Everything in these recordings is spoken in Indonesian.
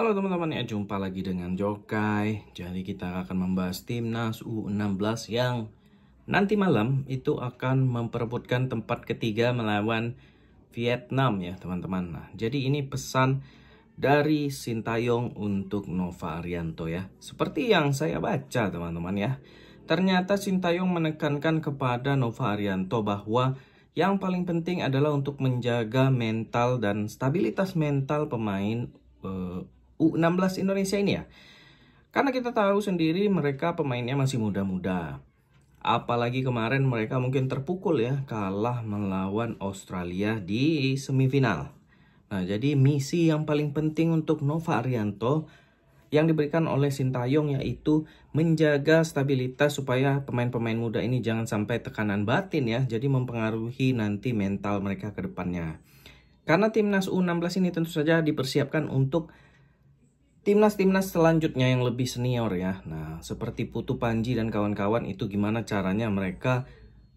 Halo teman-teman ya, jumpa lagi dengan Jokai Jadi kita akan membahas timnas U16 yang nanti malam itu akan memperebutkan tempat ketiga melawan Vietnam ya teman-teman Nah jadi ini pesan dari Sintayong untuk Nova Arianto ya Seperti yang saya baca teman-teman ya Ternyata Sintayong menekankan kepada Nova Arianto bahwa yang paling penting adalah untuk menjaga mental dan stabilitas mental pemain eh, U16 Indonesia ini ya. Karena kita tahu sendiri mereka pemainnya masih muda-muda. Apalagi kemarin mereka mungkin terpukul ya kalah melawan Australia di semifinal. Nah, jadi misi yang paling penting untuk Nova Arianto yang diberikan oleh Sintayong yaitu menjaga stabilitas supaya pemain-pemain muda ini jangan sampai tekanan batin ya, jadi mempengaruhi nanti mental mereka ke depannya. Karena timnas U16 ini tentu saja dipersiapkan untuk timnas-timnas selanjutnya yang lebih senior ya. Nah, seperti Putu Panji dan kawan-kawan itu gimana caranya mereka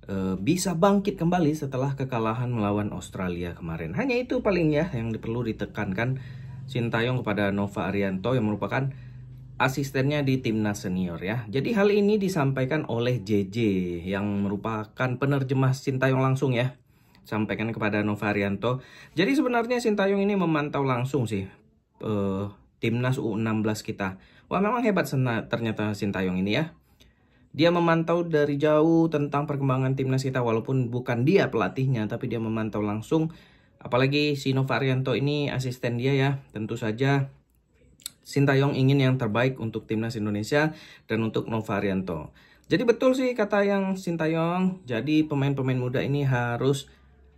e, bisa bangkit kembali setelah kekalahan melawan Australia kemarin. Hanya itu paling ya yang perlu ditekankan Sintayong kepada Nova Arianto yang merupakan asistennya di timnas senior ya. Jadi hal ini disampaikan oleh JJ yang merupakan penerjemah Sintayong langsung ya. Sampaikan kepada Nova Arianto. Jadi sebenarnya Sintayong ini memantau langsung sih eh, timnas U16 kita. Wah memang hebat ternyata Sintayong ini ya. Dia memantau dari jauh tentang perkembangan timnas kita walaupun bukan dia pelatihnya tapi dia memantau langsung. Apalagi Sino Varianto ini asisten dia ya. Tentu saja Sintayong ingin yang terbaik untuk timnas Indonesia dan untuk Novarianto. Jadi betul sih kata yang Sintayong. Jadi pemain-pemain muda ini harus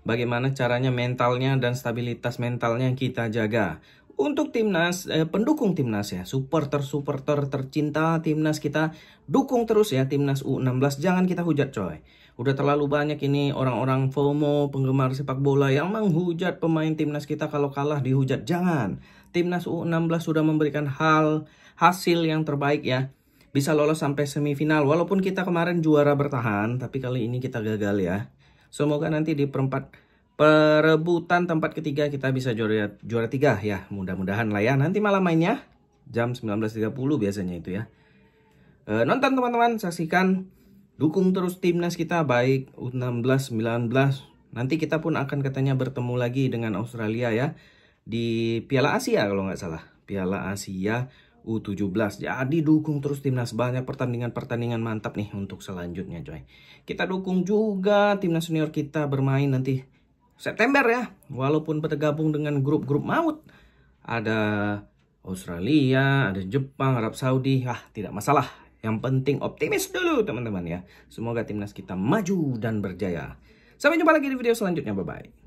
bagaimana caranya mentalnya dan stabilitas mentalnya kita jaga untuk timnas eh, pendukung timnas ya supporter supporter tercinta timnas kita dukung terus ya timnas U16 jangan kita hujat coy udah terlalu banyak ini orang-orang FOMO penggemar sepak bola yang menghujat pemain timnas kita kalau kalah dihujat jangan timnas U16 sudah memberikan hal hasil yang terbaik ya bisa lolos sampai semifinal walaupun kita kemarin juara bertahan tapi kali ini kita gagal ya semoga nanti di perempat Perebutan tempat ketiga kita bisa juara juara tiga ya. Mudah-mudahan lah ya. Nanti malam mainnya jam 19.30 biasanya itu ya. E, nonton teman-teman, saksikan dukung terus timnas kita baik U16, 19. Nanti kita pun akan katanya bertemu lagi dengan Australia ya di Piala Asia kalau nggak salah. Piala Asia U17. Jadi dukung terus timnas banyak pertandingan-pertandingan mantap nih untuk selanjutnya coy. Kita dukung juga timnas senior kita bermain nanti September ya. Walaupun bertegabung dengan grup-grup maut. Ada Australia, ada Jepang, Arab Saudi. Ah, tidak masalah. Yang penting optimis dulu teman-teman ya. Semoga timnas kita maju dan berjaya. Sampai jumpa lagi di video selanjutnya. Bye-bye.